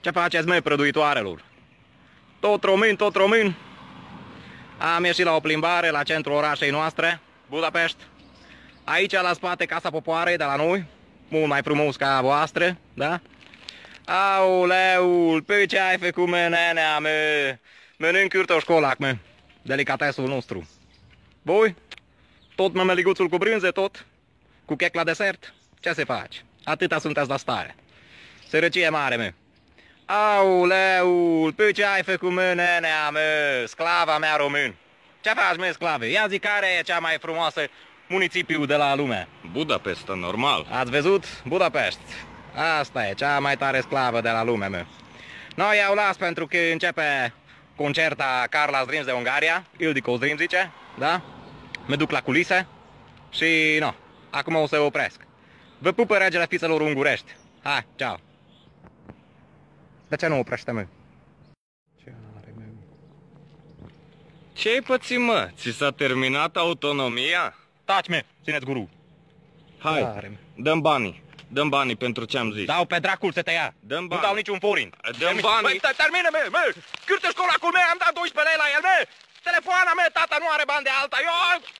Ce faceți, măi, prăduitoarelor? Tot român, tot român. Am ieșit la o plimbare la centrul orașei noastre, Budapest. Aici, la spate, Casa Popoarei de la noi, mult mai frumos ca voastră, da? Auleul, pe ce ai făcut, mă, nenea, mă? Mănânc cârtă școlac, mă. Delicatesul nostru. Voi? Tot mămeliguțul cu brânze, tot? Cu chec la desert? Ce se face? Atâta sunteți la stare. Sărăcie mare, mă. Auleul, pe ce ai făcut mâine, mă, sclava mea român? Ce faci, mă, sclave? Ia zi care e cea mai frumoasă municipiu de la lume? Budapest normal. Ați văzut? Budapest. Asta e cea mai tare sclavă de la lume, mă. Noi eu las pentru că începe concerta Carla Dreams de Ungaria, Ildico Dreams zice, da? Mă duc la culise și, no, acum o să opresc. Vă pupă regele fițelor ungurești. Hai, ceau! De ce nu oprește, mă? Ce are, mă? Ce-ai pățit, mă? Ți s-a terminat autonomia? Taci, mă! Țineți guru! Hai, dăm banii. Dăm banii pentru ce am zis. Dau pe dracul să te ia. Dăm bani. Nu dau niciun forin. Dăm păi, bani. Băi, termină, mă, mă! Cârte școlacul meu, am dat 12 lei la el, mă! Telefoana mea, tata nu are bani de alta. Eu